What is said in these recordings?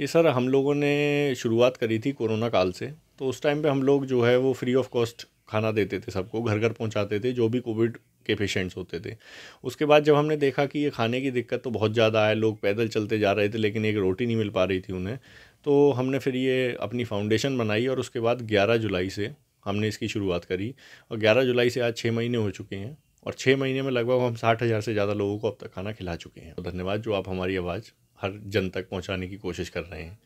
ये सर हम लोगों ने शुरुआत करी थी कोरोना काल से तो उस टाइम पे हम लोग जो है वो फ्री ऑफ कॉस्ट खाना देते थे सबको घर घर पहुंचाते थे जो भी कोविड के पेशेंट्स होते थे उसके बाद जब हमने देखा कि ये खाने की दिक्कत तो बहुत ज़्यादा है लोग पैदल चलते जा रहे थे लेकिन एक रोटी नहीं मिल पा रही थी उन्हें तो हमने फिर ये अपनी फाउंडेशन बनाई और उसके बाद ग्यारह जुलाई से हमने इसकी शुरुआत करी और ग्यारह जुलाई से आज छः महीने हो चुके हैं और छः महीने में लगभग हम साठ हज़ार से ज़्यादा लोगों को अब तक खाना खिला चुके हैं तो धन्यवाद जो आप हमारी आवाज़ हर जन तक पहुंचाने की कोशिश कर रहे हैं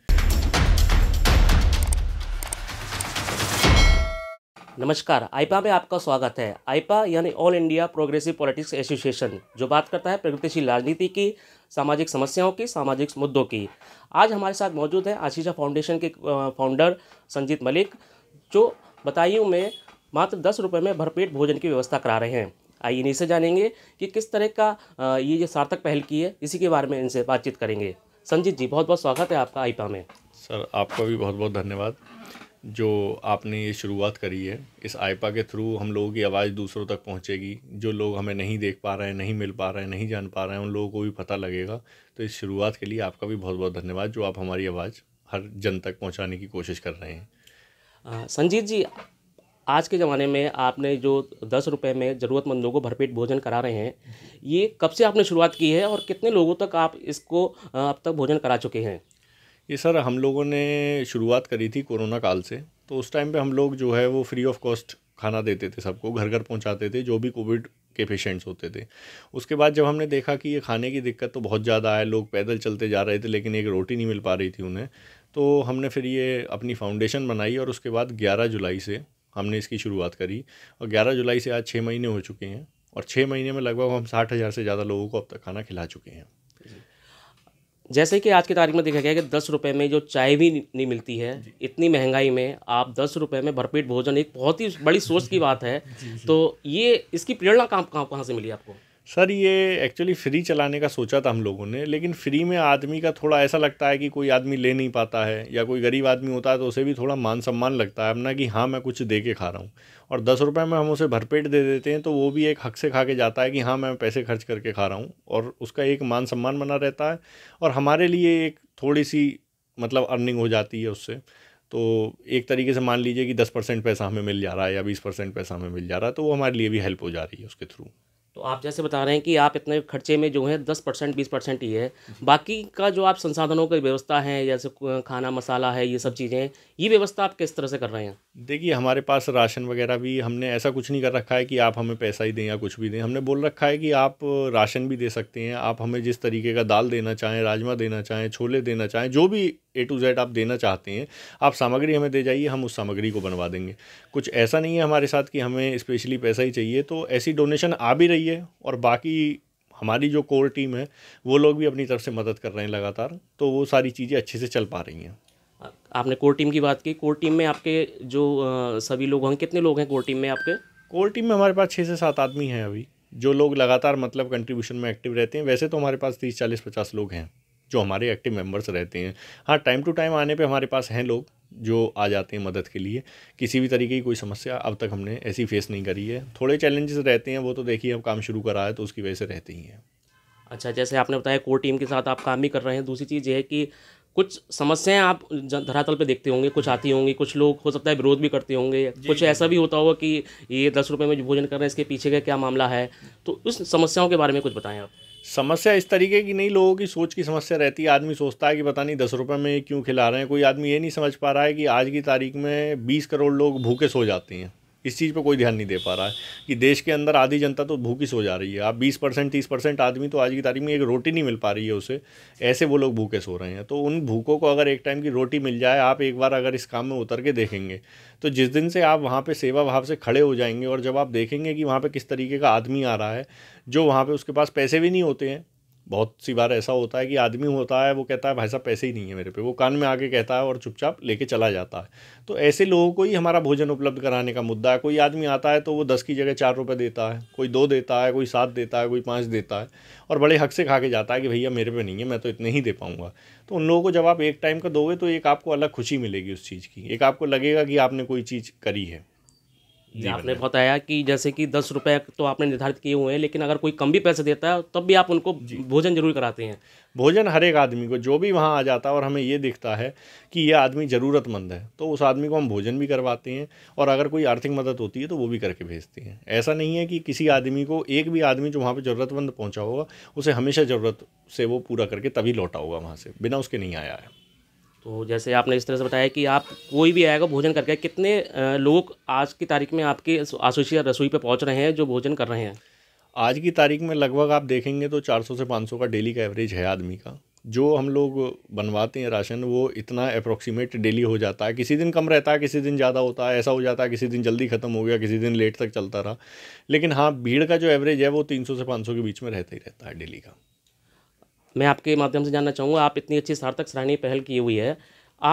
नमस्कार आईपा में आपका स्वागत है आईपा यानी all India progressive politics association जो बात करता है प्रगतिशील राजनीति की सामाजिक समस्याओं की सामाजिक मुद्दों की आज हमारे साथ मौजूद हैं आशीषा फाउंडेशन के फाउंडर संजीत मलिक जो बताइयों में मात्र दस रुपये में भरपेट भोजन की व्यवस्था करा रहे हैं आइए इन्हीं से जानेंगे कि किस तरह का ये जो सार्थक पहल की है इसी के बारे में इनसे बातचीत करेंगे संजीत जी बहुत बहुत स्वागत है आपका आईपा में सर आपका भी बहुत बहुत धन्यवाद जो आपने ये शुरुआत करी है इस आईपा के थ्रू हम लोगों की आवाज़ दूसरों तक पहुंचेगी जो लोग हमें नहीं देख पा रहे हैं नहीं मिल पा रहे हैं नहीं जान पा रहे हैं उन लोगों को भी पता लगेगा तो इस शुरुआत के लिए आपका भी बहुत बहुत धन्यवाद जो आप हमारी आवाज़ हर जन तक पहुँचाने की कोशिश कर रहे हैं संजीत जी आज के ज़माने में आपने जो दस रुपये में ज़रूरतमंद लोगों को भरपेट भोजन करा रहे हैं ये कब से आपने शुरुआत की है और कितने लोगों तक आप इसको अब तक भोजन करा चुके हैं ये सर हम लोगों ने शुरुआत करी थी कोरोना काल से तो उस टाइम पे हम लोग जो है वो फ्री ऑफ कॉस्ट खाना देते थे सबको घर घर पहुंचाते थे जो भी कोविड के पेशेंट्स होते थे उसके बाद जब हमने देखा कि ये खाने की दिक्कत तो बहुत ज़्यादा है लोग पैदल चलते जा रहे थे लेकिन एक रोटी नहीं मिल पा रही थी उन्हें तो हमने फिर ये अपनी फाउंडेशन बनाई और उसके बाद 11 जुलाई से हमने इसकी शुरुआत करी और ग्यारह जुलाई से आज छः महीने हो चुके हैं और छः महीने में लगभग हम साठ हज़ार से ज़्यादा लोगों को अब तक खाना खिला चुके हैं जैसे कि आज की तारीख में देखा गया कि दस रुपये में जो चाय भी नहीं मिलती है इतनी महंगाई में आप दस रुपये में भरपेट भोजन एक बहुत ही बड़ी सोच की बात है तो ये इसकी प्रेरणा कहाँ कहाँ कहाँ से मिली आपको सर ये एक्चुअली फ्री चलाने का सोचा था हम लोगों ने लेकिन फ्री में आदमी का थोड़ा ऐसा लगता है कि कोई आदमी ले नहीं पाता है या कोई गरीब आदमी होता है तो उसे भी थोड़ा मान सम्मान लगता है अपना कि हाँ मैं कुछ दे के खा रहा हूँ और दस रुपये में हम उसे भरपेट दे देते हैं तो वो भी एक हक से खा के जाता है कि हाँ मैं पैसे खर्च करके खा रहा हूँ और उसका एक मान सम्मान बना रहता है और हमारे लिए एक थोड़ी सी मतलब अर्निंग हो जाती है उससे तो एक तरीके से मान लीजिए कि दस परसेंट पैसा हमें मिल जा रहा है या बीस परसेंट पैसा हमें मिल जा रहा है तो वो हमारे लिए भी हेल्प हो जा रही है उसके थ्रू तो आप जैसे बता रहे हैं कि आप इतने खर्चे में जो है दस परसेंट बीस परसेंट ही है बाकी का जो आप संसाधनों की व्यवस्था है जैसे खाना मसाला है ये सब चीज़ें ये व्यवस्था आप किस तरह से कर रहे हैं देखिए हमारे पास राशन वगैरह भी हमने ऐसा कुछ नहीं कर रखा है कि आप हमें पैसा ही दें या कुछ भी दें हमने बोल रखा है कि आप राशन भी दे सकते हैं आप हमें जिस तरीके का दाल देना चाहें राजमा देना चाहें छोले देना चाहें जो भी ए टू जेड आप देना चाहते हैं आप सामग्री हमें दे जाइए हम उस सामग्री को बनवा देंगे कुछ ऐसा नहीं है हमारे साथ कि हमें स्पेशली पैसा ही चाहिए तो ऐसी डोनेशन आ भी रही है रही है और बाकी हमारी जो कोर टीम है वो लोग भी अपनी तरफ से मदद कर रहे हैं लगातार तो वो सारी चीज़ें अच्छे से चल पा रही हैं आपने कोर टीम की बात की कोर टीम में आपके जो सभी लोग हैं कितने लोग हैं कोर टीम में आपके कोर टीम में हमारे पास छः से सात आदमी हैं अभी जो लोग लगातार मतलब कंट्रीब्यूशन में एक्टिव रहते हैं वैसे तो हमारे पास तीस चालीस पचास लोग हैं जो हमारे एक्टिव मेंबर्स रहते हैं हाँ टाइम टू टाइम आने पे हमारे पास हैं लोग जो आ जाते हैं मदद के लिए किसी भी तरीके की कोई समस्या अब तक हमने ऐसी फेस नहीं करी है थोड़े चैलेंजेस रहते हैं वो तो देखिए अब काम शुरू करा है तो उसकी वजह से रहते ही हैं अच्छा जैसे आपने बताया कोर टीम के साथ आप काम भी कर रहे हैं दूसरी चीज़ ये है कि कुछ समस्याएं आप धरातल पे देखते होंगे कुछ आती होंगी कुछ लोग हो सकता है विरोध भी करते होंगे कुछ ऐसा भी होता होगा कि ये दस रुपये में जो भोजन कर रहे हैं इसके पीछे का क्या मामला है तो उस समस्याओं के बारे में कुछ बताएं आप समस्या इस तरीके की नहीं लोगों की सोच की समस्या रहती है आदमी सोचता है कि पता नहीं दस रुपये में क्यों खिला रहे हैं कोई आदमी ये नहीं समझ पा रहा है कि आज की तारीख में बीस करोड़ लोग भूखे सो जाते हैं इस चीज़ पर कोई ध्यान नहीं दे पा रहा है कि देश के अंदर आधी जनता तो भूखी सो जा रही है आप 20 परसेंट तीस परसेंट आदमी तो आज की तारीख में एक रोटी नहीं मिल पा रही है उसे ऐसे वो लोग भूखे सो रहे हैं तो उन भूखों को अगर एक टाइम की रोटी मिल जाए आप एक बार अगर इस काम में उतर के देखेंगे तो जिस दिन से आप वहाँ पर सेवा भाव से खड़े हो जाएंगे और जब आप देखेंगे कि वहाँ पर किस तरीके का आदमी आ रहा है जो वहाँ पर उसके पास पैसे भी नहीं होते हैं बहुत सी बार ऐसा होता है कि आदमी होता है वो कहता है भाई साहब पैसे ही नहीं है मेरे पे वो कान में आके कहता है और चुपचाप लेके चला जाता है तो ऐसे लोगों को ही हमारा भोजन उपलब्ध कराने का मुद्दा है कोई आदमी आता है तो वो दस की जगह चार रुपये देता है कोई दो देता है कोई सात देता है कोई पाँच देता है और बड़े हक से खा के जाता है कि भैया मेरे पे नहीं है मैं तो इतने ही दे पाऊँगा तो उन लोगों को जब आप एक टाइम का दोगे तो एक आपको अलग खुशी मिलेगी उस चीज़ की एक आपको लगेगा कि आपने कोई चीज़ करी है जी आपने बताया कि जैसे कि दस रुपये तो आपने निर्धारित किए हुए हैं लेकिन अगर कोई कम भी पैसे देता है तब भी आप उनको भोजन जरूर कराते हैं भोजन हर एक आदमी को जो भी वहाँ आ जाता है और हमें ये दिखता है कि ये आदमी ज़रूरतमंद है तो उस आदमी को हम भोजन भी करवाते हैं और अगर कोई आर्थिक मदद होती है तो वो भी करके भेजते हैं ऐसा नहीं है कि किसी आदमी को एक भी आदमी जो वहाँ पर ज़रूरतमंद पहुँचा होगा उसे हमेशा ज़रूरत से वो पूरा करके तभी लौटा होगा वहाँ से बिना उसके नहीं आया है तो जैसे आपने इस तरह से बताया कि आप कोई भी आएगा भोजन करके कितने लोग आज की तारीख में आपके आसोसिया रसोई पर पहुँच रहे हैं जो भोजन कर रहे हैं आज की तारीख में लगभग आप देखेंगे तो 400 से 500 का डेली का एवरेज है आदमी का जो हम लोग बनवाते हैं राशन वो इतना अप्रोक्सीमेट डेली हो जाता है किसी दिन कम रहता है किसी दिन ज़्यादा होता है ऐसा हो जाता है किसी दिन जल्दी ख़त्म हो गया किसी दिन लेट तक चलता रहा लेकिन हाँ भीड़ का जो एवरेज है वो 300 से 500 के बीच में रहता ही रहता है डेली का मैं आपके माध्यम से जानना चाहूँगा आप इतनी अच्छी सार्थक सराहनीय पहल की हुई है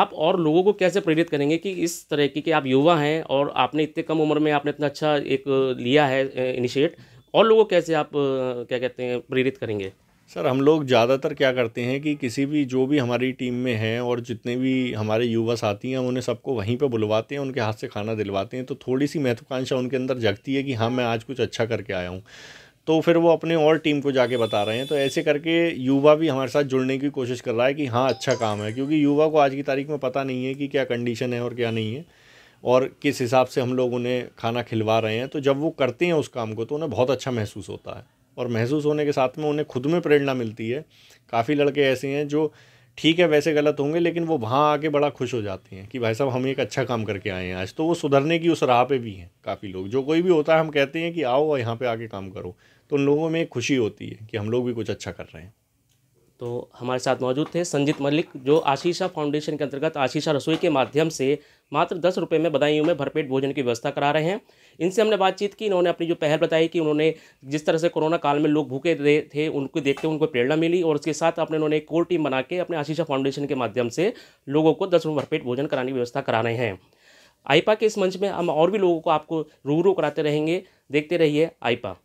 आप और लोगों को कैसे प्रेरित करेंगे कि इस तरह की कि आप युवा हैं और आपने इतने कम उम्र में आपने इतना अच्छा एक लिया है इनिशिएट और लोगों को कैसे आप क्या कहते हैं प्रेरित करेंगे सर हम लोग ज़्यादातर क्या करते हैं कि किसी भी जो भी हमारी टीम में हैं और जितने भी हमारे युवा साथी हैं उन्हें सबको वहीं पर बुलवाते हैं उनके हाथ से खाना दिलवाते हैं तो थोड़ी सी महत्वाकांक्षा उनके अंदर जगती है कि हाँ मैं आज कुछ अच्छा करके आया हूँ तो फिर वो अपने और टीम को जाके बता रहे हैं तो ऐसे करके युवा भी हमारे साथ जुड़ने की कोशिश कर रहा है कि हाँ अच्छा काम है क्योंकि युवा को आज की तारीख में पता नहीं है कि क्या कंडीशन है और क्या नहीं है और किस हिसाब से हम लोग उन्हें खाना खिलवा रहे हैं तो जब वो करते हैं उस काम को तो उन्हें बहुत अच्छा महसूस होता है और महसूस होने के साथ में उन्हें खुद में प्रेरणा मिलती है काफ़ी लड़के ऐसे हैं जो ठीक है वैसे गलत होंगे लेकिन वो वहाँ आके बड़ा खुश हो जाते हैं कि भाई साहब हम एक अच्छा काम करके आए हैं आज तो वो सुधरने की उस राह पे भी हैं काफ़ी लोग जो कोई भी होता है हम कहते हैं कि आओ और यहाँ पे आके काम करो तो उन लोगों में एक खुशी होती है कि हम लोग भी कुछ अच्छा कर रहे हैं तो हमारे साथ मौजूद थे संजीत मलिक जो आशीषा फाउंडेशन के अंतर्गत आशीषा रसोई के माध्यम से मात्र दस रुपये में बदायूं में भरपेट भोजन की व्यवस्था करा रहे हैं इनसे हमने बातचीत की इन्होंने अपनी जो पहल बताई कि उन्होंने जिस तरह से कोरोना काल में लोग भूखे रहे थे उनको देखते उनको प्रेरणा मिली और उसके साथ अपने उन्होंने एक कोर टीम बना के अपने आशीषा फाउंडेशन के माध्यम से लोगों को दस रुपये भरपेट भोजन कराने की व्यवस्था करा रहे हैं आईपा के इस मंच में हम और भी लोगों को आपको रूबरू कराते रहेंगे देखते रहिए आईपा